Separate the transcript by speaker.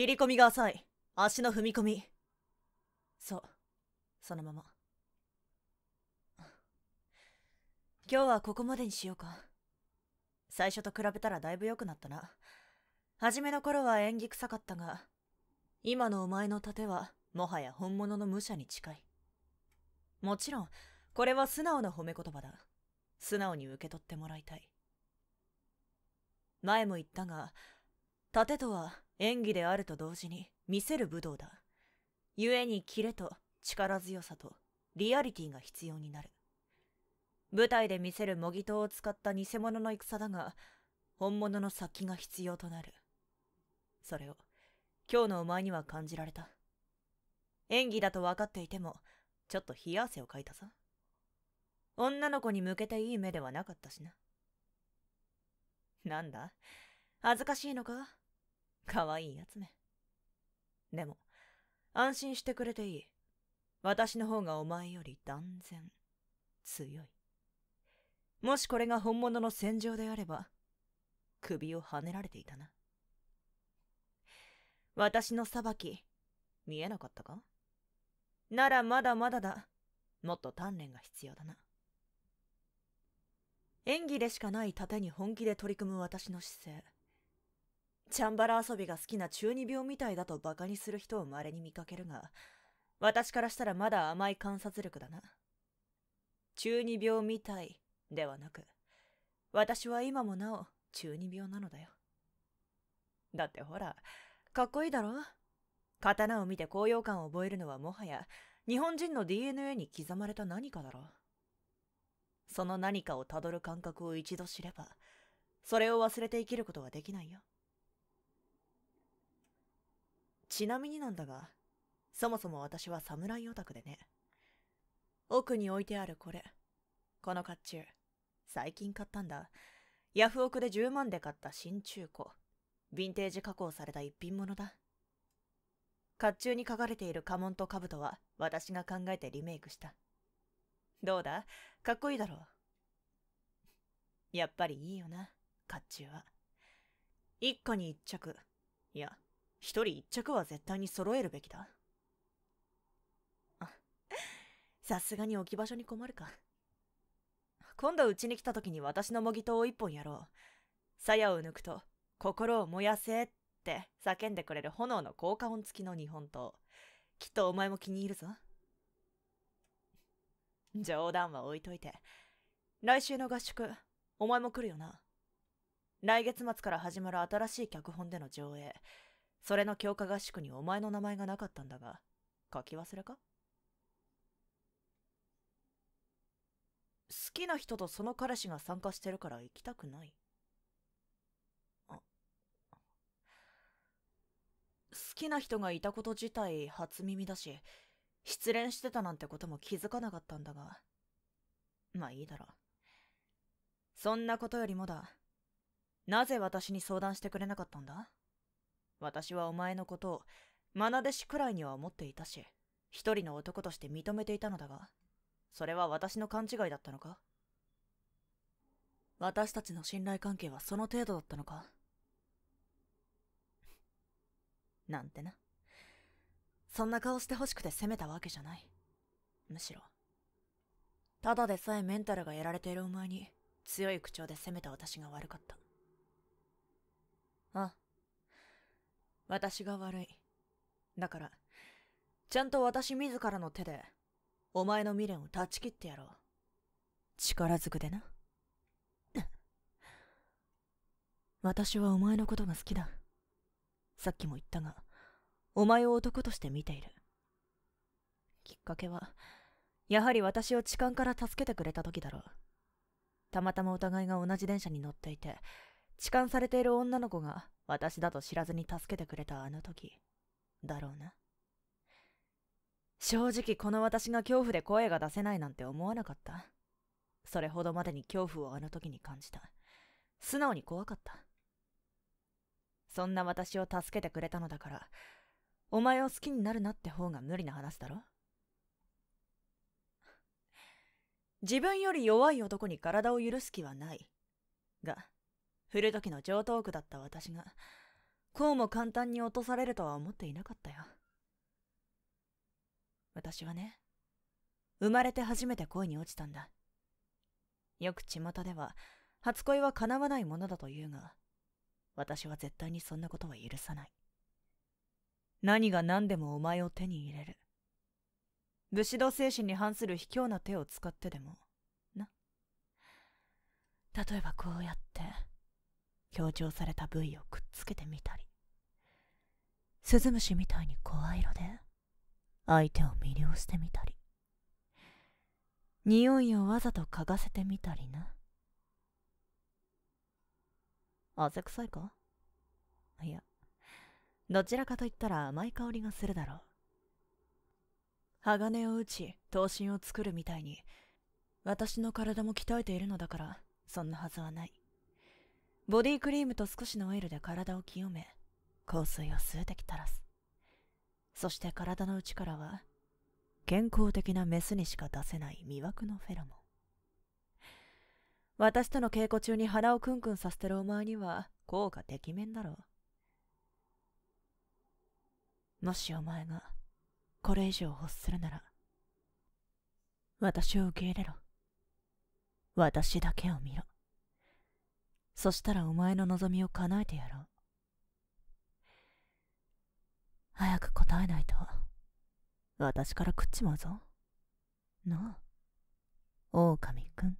Speaker 1: 切り込みが浅い。足の踏み込み。そう。そのまま。今日はここまでにしようか。最初と比べたらだいぶ良くなったな。初めの頃は演技臭かったが、今のお前の盾は、もはや本物の武者に近い。もちろん、これは素直な褒め言葉だ。素直に受け取ってもらいたい。前も言ったが、盾とは演技であると同時に見せる武道だ故にキレと力強さとリアリティが必要になる舞台で見せる模擬刀を使った偽物の戦だが本物の殺気が必要となるそれを今日のお前には感じられた演技だと分かっていてもちょっと冷や汗をかいたさ女の子に向けていい目ではなかったしななんだ恥ずかしいのか可愛いやつめ。でも、安心してくれていい。私の方がお前より断然強い。もしこれが本物の戦場であれば、首をはねられていたな。私の裁き、見えなかったかならまだまだだ。もっと鍛錬が必要だな。演技でしかない盾に本気で取り組む私の姿勢。チャンバラ遊びが好きな中二病みたいだとバカにする人を稀に見かけるが、私からしたらまだ甘い観察力だな。中二病みたいではなく、私は今もなお中二病なのだよ。だってほら、かっこいいだろ刀を見て高揚感を覚えるのはもはや日本人の DNA に刻まれた何かだろその何かをたどる感覚を一度知れば、それを忘れて生きることはできないよ。ちなみになんだが、そもそも私は侍オタクでね。奥に置いてあるこれ。この甲冑。最近買ったんだ。ヤフオクで10万で買った新中古。ヴィンテージ加工された一品物だ。甲冑に書かれている家紋と兜は私が考えてリメイクした。どうだかっこいいだろう。やっぱりいいよな、甲冑は。一家に一着。いや、一人一着は絶対に揃えるべきだ。さすがに置き場所に困るか。今度うちに来た時に私の模擬刀を一本やろう。鞘を抜くと、心を燃やせって叫んでくれる炎の効果音付きの日本刀。きっとお前も気に入るぞ。冗談は置いといて。来週の合宿、お前も来るよな。来月末から始まる新しい脚本での上映。それの強化合宿にお前の名前がなかったんだが、書き忘れか好きな人とその彼氏が参加してるから行きたくない。あ。好きな人がいたこと自体初耳だし、失恋してたなんてことも気づかなかったんだが。まあいいだろそんなことよりもだ。なぜ私に相談してくれなかったんだ私はお前のことを、愛弟子くらいには思っていたし、一人の男として認めていたのだが、それは私の勘違いだったのか私たちの信頼関係はその程度だったのかなんてな。そんな顔して欲しくて責めたわけじゃない。むしろ。ただでさえメンタルがやられているお前に、強い口調で責めた私が悪かった。私が悪い。だから、ちゃんと私自らの手で、お前の未練を断ち切ってやろう。力ずくでな。私はお前のことが好きだ。さっきも言ったが、お前を男として見ている。きっかけは、やはり私を痴漢から助けてくれた時だろう。たまたまお互いが同じ電車に乗っていて、痴漢されている女の子が私だと知らずに助けてくれたあの時、だろうな。正直この私が恐怖で声が出せないなんて思わなかった。それほどまでに恐怖をあの時に感じた。素直に怖かった。そんな私を助けてくれたのだから、お前を好きになるなって方が無理な話だろ自分より弱い男に体を許す気はない。が、古時の上等句だった私が、こうも簡単に落とされるとは思っていなかったよ。私はね、生まれて初めて恋に落ちたんだ。よく巷では、初恋は叶わないものだと言うが、私は絶対にそんなことは許さない。何が何でもお前を手に入れる。武士道精神に反する卑怯な手を使ってでも、な。例えばこうやって。強調された部位をくっつけてみたりスズムシみたいに声色で相手を魅了してみたり匂いをわざと嗅がせてみたりな汗臭いかいやどちらかといったら甘い香りがするだろう鋼を打ち刀身を作るみたいに私の体も鍛えているのだからそんなはずはないボディクリームと少しのオイルで体を清め、香水を数滴垂らす。そして体の内からは、健康的なメスにしか出せない魅惑のフェロモン。私との稽古中に鼻をクンクンさせてるお前には効果てきめんだろう。もしお前がこれ以上欲するなら、私を受け入れろ。私だけを見ろ。そしたらお前の望みを叶えてやろう。早く答えないと、私から食っちまうぞ。なあ、狼くん。